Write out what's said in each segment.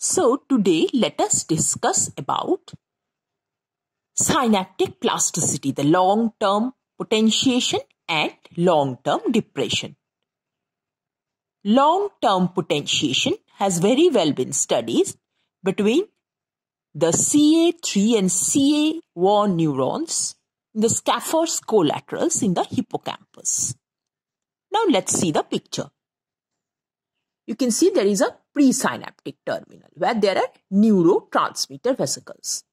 So today let us discuss about synaptic plasticity, the long-term potentiation and long-term depression. Long-term potentiation has very well been studied between the CA3 and CA1 neurons in the scaffolds, collaterals in the hippocampus. Now let's see the picture. You can see there is a presynaptic terminal where there are neurotransmitter vesicles.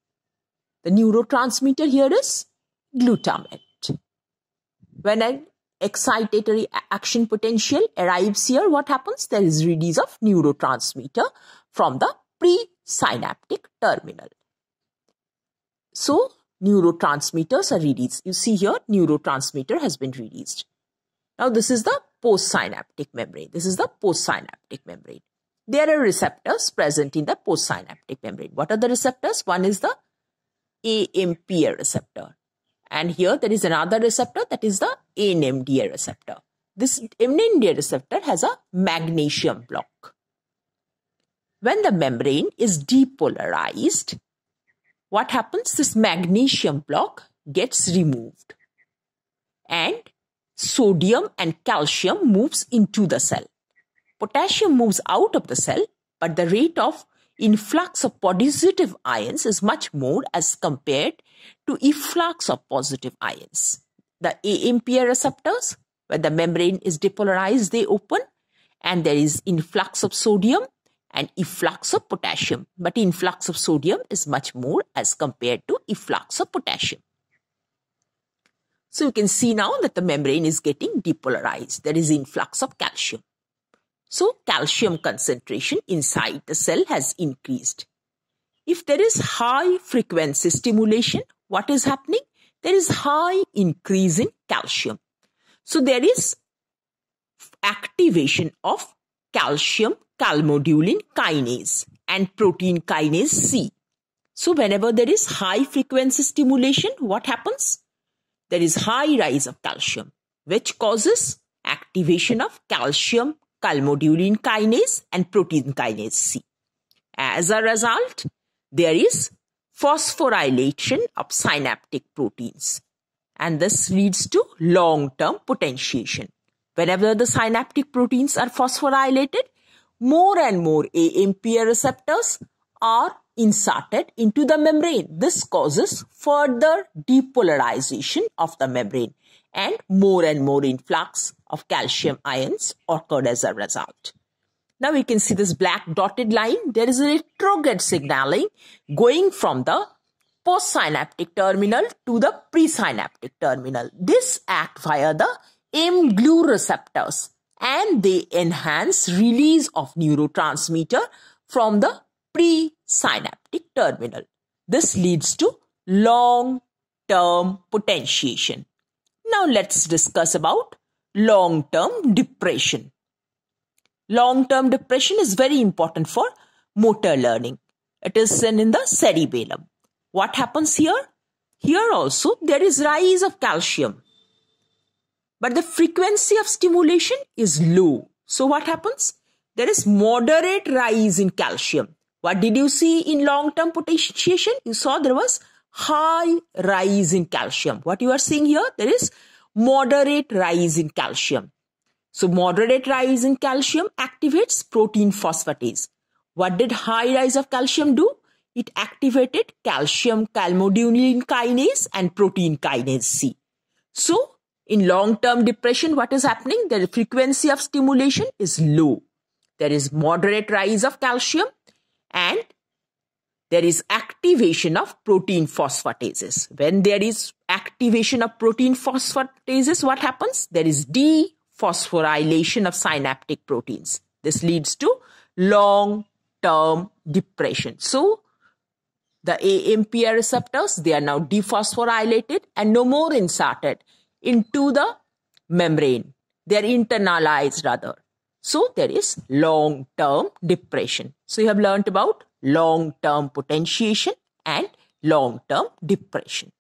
The neurotransmitter here is glutamate. When an excitatory action potential arrives here, what happens? There is release of neurotransmitter from the presynaptic terminal. So, neurotransmitters are released. You see here, neurotransmitter has been released. Now, this is the postsynaptic membrane. This is the postsynaptic membrane there are receptors present in the postsynaptic membrane. What are the receptors? One is the AMPA receptor. And here there is another receptor that is the NMDA receptor. This NMDA receptor has a magnesium block. When the membrane is depolarized, what happens? This magnesium block gets removed. And sodium and calcium moves into the cell. Potassium moves out of the cell, but the rate of influx of positive ions is much more as compared to efflux of positive ions. The AMPA receptors, where the membrane is depolarized, they open and there is influx of sodium and efflux of potassium. But influx of sodium is much more as compared to efflux of potassium. So you can see now that the membrane is getting depolarized. There is influx of calcium. So calcium concentration inside the cell has increased. If there is high frequency stimulation, what is happening? There is high increase in calcium. So there is activation of calcium calmodulin kinase and protein kinase C. So whenever there is high frequency stimulation, what happens? There is high rise of calcium, which causes activation of calcium calmodulin kinase and protein kinase C. As a result, there is phosphorylation of synaptic proteins and this leads to long-term potentiation. Whenever the synaptic proteins are phosphorylated, more and more AMPA receptors are inserted into the membrane. This causes further depolarization of the membrane and more and more influx of calcium ions occurred as a result. Now you can see this black dotted line. There is a retrograde signaling going from the postsynaptic terminal to the presynaptic terminal. This act via the m receptors and they enhance release of neurotransmitter from the pre synaptic terminal. This leads to long term potentiation. Now let's discuss about long term depression. Long term depression is very important for motor learning. It is seen in the cerebellum. What happens here? Here also there is rise of calcium. But the frequency of stimulation is low. So what happens? There is moderate rise in calcium. What did you see in long-term potentiation? You saw there was high rise in calcium. What you are seeing here, there is moderate rise in calcium. So moderate rise in calcium activates protein phosphatase. What did high rise of calcium do? It activated calcium calmodulin kinase and protein kinase C. So in long-term depression, what is happening? The frequency of stimulation is low. There is moderate rise of calcium and there is activation of protein phosphatases. When there is activation of protein phosphatases, what happens? There is dephosphorylation of synaptic proteins. This leads to long term depression. So, the AMPR receptors, they are now dephosphorylated and no more inserted into the membrane. They are internalized rather. So there is long term depression. So you have learnt about long term potentiation and long term depression.